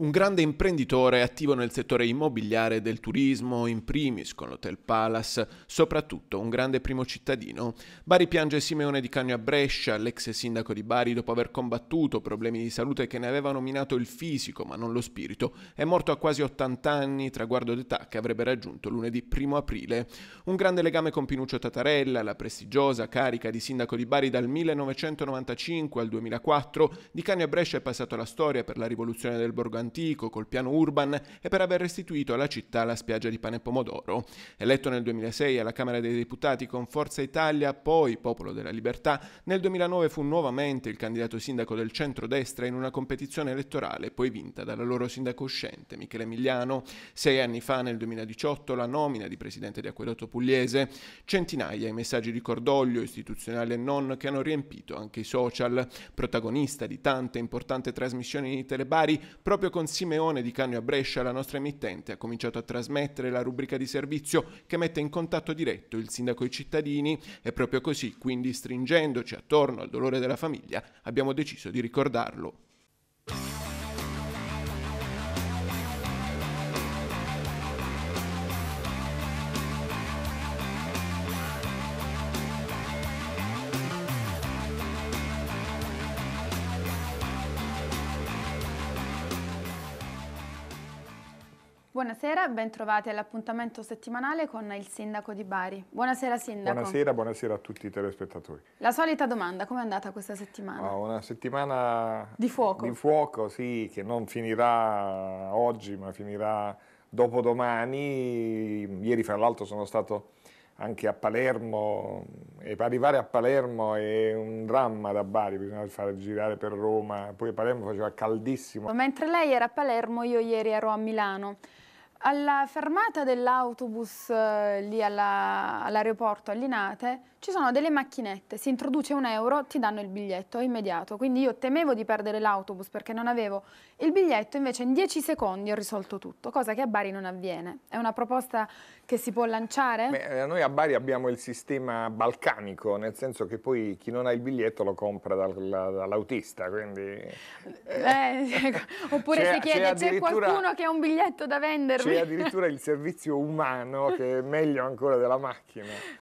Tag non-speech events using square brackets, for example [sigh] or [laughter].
un grande imprenditore attivo nel settore immobiliare del turismo, in primis con l'Hotel Palace, soprattutto un grande primo cittadino. Bari piange Simeone Di Cagno a Brescia, l'ex sindaco di Bari, dopo aver combattuto problemi di salute che ne avevano minato il fisico ma non lo spirito, è morto a quasi 80 anni, traguardo d'età che avrebbe raggiunto lunedì 1 aprile. Un grande legame con Pinuccio Tatarella, la prestigiosa carica di sindaco di Bari dal 1995 al 2004, Di Cagno a Brescia è passato alla storia per la rivoluzione del Borgo antico col piano urban e per aver restituito alla città la spiaggia di pane e pomodoro. Eletto nel 2006 alla Camera dei Deputati con Forza Italia, poi Popolo della Libertà, nel 2009 fu nuovamente il candidato sindaco del centrodestra in una competizione elettorale poi vinta dalla loro sindaco uscente Michele Migliano. Sei anni fa, nel 2018, la nomina di presidente di Acquedotto Pugliese. Centinaia i messaggi di cordoglio istituzionale e non che hanno riempito anche i social. Protagonista di tante importanti trasmissioni in Italia Bari, proprio con con Simeone di Cagno a Brescia la nostra emittente ha cominciato a trasmettere la rubrica di servizio che mette in contatto diretto il sindaco e i cittadini e proprio così, quindi stringendoci attorno al dolore della famiglia, abbiamo deciso di ricordarlo. Buonasera, ben trovati all'appuntamento settimanale con il Sindaco di Bari. Buonasera Sindaco. Buonasera, buonasera a tutti i telespettatori. La solita domanda, come è andata questa settimana? Oh, una settimana di fuoco. Di fuoco, sì, che non finirà oggi ma finirà dopodomani. Ieri fra l'altro sono stato anche a Palermo e per arrivare a Palermo è un dramma da Bari, bisogna far girare per Roma, poi Palermo faceva caldissimo. Mentre lei era a Palermo io ieri ero a Milano. Alla fermata dell'autobus eh, lì all'aeroporto all a Linate ci sono delle macchinette, si introduce un euro, ti danno il biglietto immediato, quindi io temevo di perdere l'autobus perché non avevo il biglietto, invece in 10 secondi ho risolto tutto, cosa che a Bari non avviene. È una proposta che si può lanciare? Beh, eh, noi a Bari abbiamo il sistema balcanico, nel senso che poi chi non ha il biglietto lo compra dal, dall'autista, quindi... Eh, [laughs] oppure si chiede, c'è qualcuno che ha un biglietto da vendermi? c'è addirittura il servizio umano che è meglio ancora della macchina.